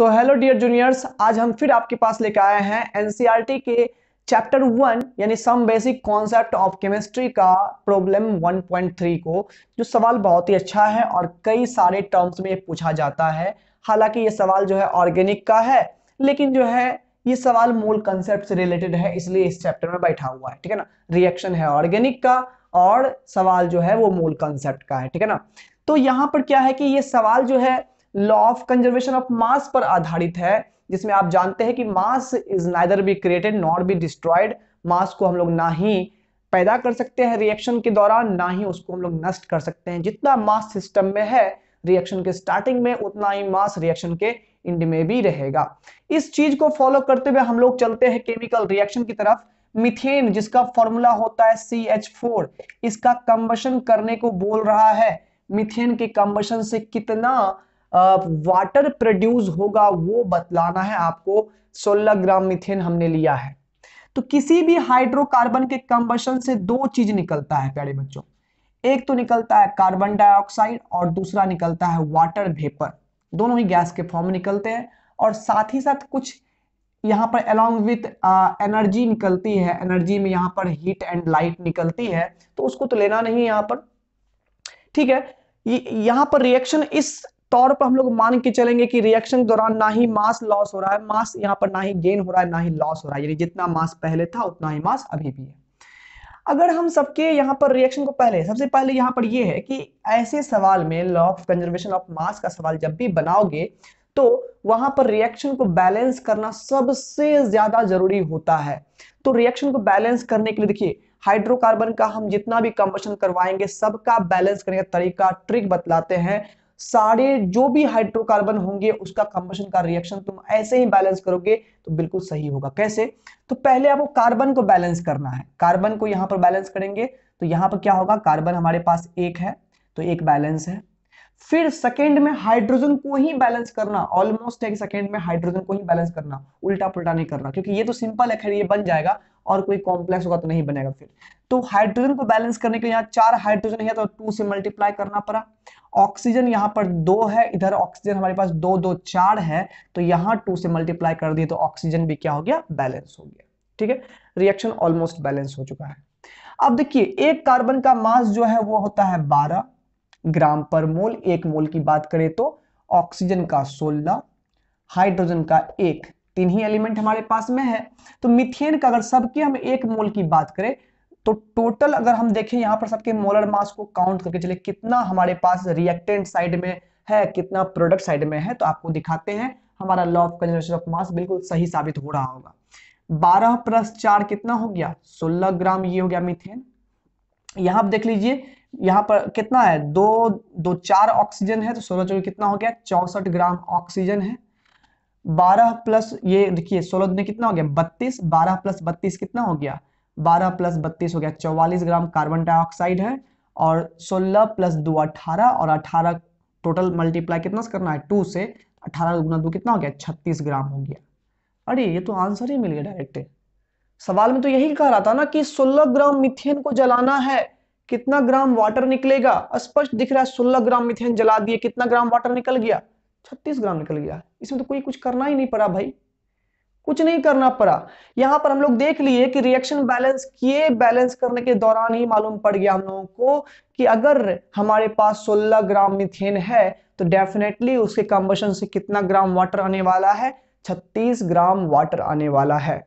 तो hello dear juniors आज हम फिर आपके पास लेकर आए हैं एनसीईआरटी e के चैप्टर वन यानी some basic concept of chemistry का प्रॉब्लम 1.3 को जो सवाल बहुत ही अच्छा है और कई सारे टर्म्स में पूछा जाता है हालांकि ये सवाल जो है ऑर्गेनिक का है लेकिन जो है ये सवाल मूल कंसेप्ट से रिलेटेड है इसलिए इस चैप्टर में बैठा हुआ है ठीक है ना रिएक्शन है ऑर्गेनिक का और सवाल जो है वो मूल कंसेप्ट का है ठीक है ना तो यहाँ पर क्या है कि ये सवाल जो है law of conservation of mass पर आधारित है जिसमें आप जानते हैं कि mass is neither be created not be destroyed mass को हम लोग ना ही पैदा कर सकते हैं रिएक्शन के दौरान ना ही उसको हम लोग नष्ट कर सकते हैं जितना मास सिस्टम में है रिएक्शन के स्टार्टिंग में उतना ही मास रिएक्शन के इंड में भी रहेगा इस चीज को फॉलो करते हुए हम लोग चलते हैं केमिकल रिएक्शन की तरफ मिथेन जिसका फॉर्मूला होता है सी एच फोर इसका कंबशन करने को बोल रहा है मिथेन के कंबशन से कितना वाटर प्रोड्यूस होगा वो बतलाना है आपको 16 ग्राम मिथेन हमने लिया है तो किसी भी हाइड्रोकार्बन के कंबशन से दो चीज निकलता है प्यारे बच्चों एक तो निकलता है कार्बन डाइऑक्साइड और दूसरा निकलता है वाटर भेपर दोनों ही गैस के फॉर्म निकलते हैं और साथ ही साथ कुछ यहाँ पर अलॉन्ग विथ एनर्जी निकलती है एनर्जी में यहाँ पर हीट एंड लाइट निकलती है तो उसको तो लेना नहीं यहाँ पर ठीक है यहाँ पर रिएक्शन इस तौर पर हम लोग मान के चलेंगे कि रिएक्शन के दौरान ना ही मास लॉस हो रहा है मास यहाँ पर ना ही गेन हो रहा है ना ही लॉस हो रहा है यानी जितना मास पहले था उतना ही मास अभी भी है अगर हम सबके यहाँ पर रिएक्शन को पहले सबसे पहले यहाँ पर ये है कि ऐसे सवाल में law of conservation of mass का सवाल जब भी बनाओगे तो वहां पर रिएक्शन को बैलेंस करना सबसे ज्यादा जरूरी होता है तो रिएक्शन को बैलेंस करने के लिए देखिए हाइड्रोकार्बन का हम जितना भी कंबशन करवाएंगे सबका बैलेंस करने का तरीका ट्रिक बतलाते हैं सारे जो भी हाइड्रोकार्बन होंगे उसका कंबशन का रिएक्शन तुम ऐसे ही बैलेंस करोगे तो बिल्कुल सही होगा कैसे तो पहले आपको कार्बन को बैलेंस करना है कार्बन को यहां पर बैलेंस करेंगे तो यहां पर क्या होगा कार्बन हमारे पास एक है तो एक बैलेंस है फिर सेकेंड में हाइड्रोजन को ही बैलेंस करना ऑलमोस्ट एक सेकेंड में हाइड्रोजन को ही बैलेंस करना उल्टा पुलटा नहीं करना क्योंकि ये तो सिंपल है खैर ये बन जाएगा और कोई कॉम्प्लेक्स होगा तो नहीं बनेगा फिर तो हाइड्रोजन को बैलेंस करने के लिए यहाँ चार हाइड्रोजन है तो टू से मल्टीप्लाई करना पड़ा ऑक्सीजन यहां पर दो है इधर ऑक्सीजन हमारे पास दो दो चार है तो यहां टू से मल्टीप्लाई कर दिए तो ऑक्सीजन भी क्या हो गया बैलेंस हो गया ठीक है रिएक्शन ऑलमोस्ट बैलेंस हो चुका है अब देखिए एक कार्बन का मास जो है वो होता है बारह ग्राम पर मोल एक मोल की बात करें तो ऑक्सीजन का सोलह हाइड्रोजन का एक तीन ही एलिमेंट हमारे पास में है तो मिथेन का अगर सबके हम एक मोल की बात करें तो टोटल अगर हम देखें यहाँ पर सबके मोलर मास को काउंट करके चले कितना हमारे पास रिएक्टेंट साइड में है कितना प्रोडक्ट साइड में है तो आपको दिखाते हैं हमारा law of conservation of mass बिल्कुल सही साबित हो रहा होगा बारह प्लस चार कितना हो गया सोलह ग्राम ये हो गया मिथेन यहां पर देख लीजिए यहां पर कितना है दो दो चार ऑक्सीजन है तो सोलह चौबीस कितना हो गया चौसठ ग्राम ऑक्सीजन है बारह प्लस ये देखिए सोलह कितना हो गया बत्तीस बारह प्लस बत्तीस कितना हो गया 12 प्लस बत्तीस हो गया 44 ग्राम कार्बन डाइऑक्साइड है और 16 प्लस दो अठारह और 18 टोटल मल्टीप्लाई कितना से करना है टू से 18 गुना दो कितना हो गया 36 ग्राम हो गया अरे ये तो आंसर ही मिल गया डायरेक्ट सवाल में तो यही कह रहा था ना कि 16 ग्राम मिथेन को जलाना है कितना ग्राम वाटर निकलेगा स्पष्ट दिख रहा है सोलह ग्राम मिथेन जला दिए कितना ग्राम वाटर निकल गया छत्तीस ग्राम निकल गया इसमें तो कोई कुछ करना ही नहीं पड़ा भाई कुछ नहीं करना पड़ा यहाँ पर हम लोग देख लिए कि रिएक्शन बैलेंस किए बैलेंस करने के दौरान ही मालूम पड़ गया हम लोगों को कि अगर हमारे पास 16 ग्राम मिथेन है तो डेफिनेटली उसके कम्बशन से कितना ग्राम वाटर आने वाला है 36 ग्राम वाटर आने वाला है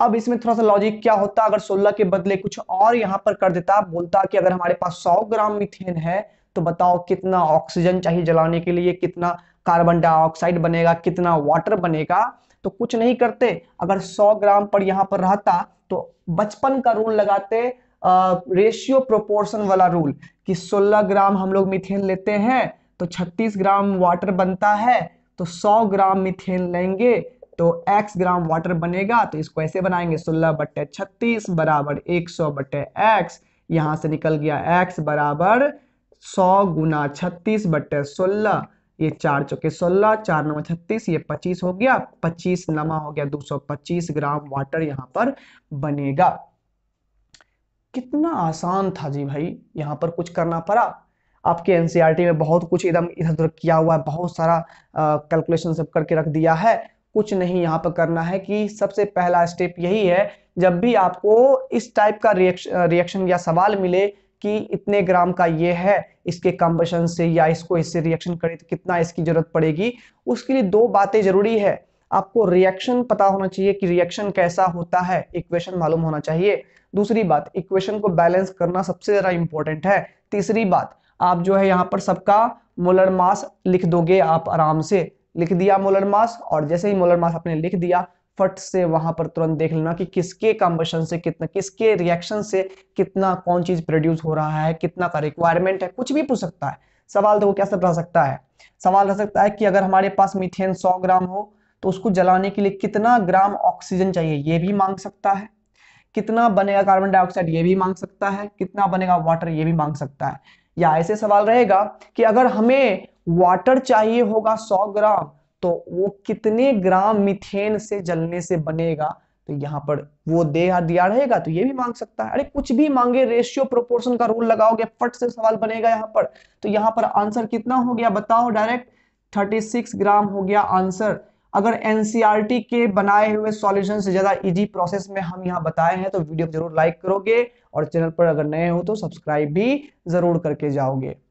अब इसमें थोड़ा सा लॉजिक क्या होता अगर 16 के बदले कुछ और यहाँ पर कर देता बोलता कि अगर हमारे पास 100 ग्राम मिथेन है तो बताओ कितना ऑक्सीजन चाहिए जलाने के लिए कितना कार्बन डाइऑक्साइड बनेगा कितना वाटर बनेगा तो कुछ नहीं करते अगर 100 ग्राम पर यहाँ पर रहता तो बचपन का रूल लगाते रेशियो प्रोपोर्शन वाला रूल कि 16 ग्राम हम लोग मिथेन लेते हैं तो 36 ग्राम वाटर बनता है तो 100 ग्राम मिथेन लेंगे तो x ग्राम वाटर बनेगा तो इसको ऐसे बनाएंगे 16 बट्टे छत्तीस बराबर एक सौ बट्टे एक्स यहां से निकल गया x बराबर 100 गुना छत्तीस बट्टे सोलह ये चार चौके सोलह चार नवा छत्तीस ये पच्चीस हो गया पच्चीस नमा हो गया दो सौ पच्चीस ग्राम वाटर यहाँ पर बनेगा कितना आसान था जी भाई यहाँ पर कुछ करना पड़ा आपके एनसीआरटी e में बहुत कुछ एकदम इधर उधर किया हुआ है बहुत सारा कैलकुलेशन सब करके रख दिया है कुछ नहीं यहाँ पर करना है कि सबसे पहला स्टेप यही है जब भी आपको इस टाइप का रिएक्शन रिएक्शन या सवाल मिले कि इतने ग्राम का ये है इसके कम्बशन से या इसको इससे रिएक्शन करे तो कितना इसकी जरूरत पड़ेगी उसके लिए दो बातें जरूरी है आपको रिएक्शन पता होना चाहिए कि रिएक्शन कैसा होता है इक्वेशन मालूम होना चाहिए दूसरी बात इक्वेशन को बैलेंस करना सबसे ज़्यादा इंपॉर्टेंट है तीसरी बात आप जो है यहाँ पर सबका मोलर मास लिख दोगे आप आराम से लिख दिया मोलर मास और जैसे ही मोलर मास आपने लिख दिया फट से वहां पर तुरंत देख लेना कि किसके कम्बशन से कितना किसके रिएक्शन से कितना कौन चीज प्रोड्यूस हो रहा है कितना का रिक्वायरमेंट है कुछ भी पूछ सकता है सवाल देखो क्या सब रह सकता है सवाल रह सकता है कि अगर हमारे पास मीथेन 100 ग्राम हो तो उसको जलाने के लिए कितना ग्राम ऑक्सीजन चाहिए ये भी मांग सकता है कितना बनेगा कार्बन डाइऑक्साइड ये भी मांग सकता है कितना बनेगा वाटर ये भी मांग सकता है या ऐसे सवाल रहेगा कि अगर हमें वाटर चाहिए होगा 100 ग्राम तो वो कितने ग्राम मिथेन से जलने से बनेगा तो यहाँ पर वो दे दिया रहेगा तो ये भी मांग सकता है अरे कुछ भी मांगे रेशियो प्रोपोर्शन का रूल लगाओगे फट से सवाल बनेगा यहाँ पर तो यहाँ पर आंसर कितना हो गया बताओ डायरेक्ट 36 ग्राम हो गया आंसर अगर एनसीईआरटी e के बनाए हुए सॉल्यूशन से ज्यादा इजी प्रोसेस में हम यहाँ बताए हैं तो वीडियो जरूर लाइक करोगे और चैनल पर अगर नए हो तो सब्सक्राइब भी जरूर करके जाओगे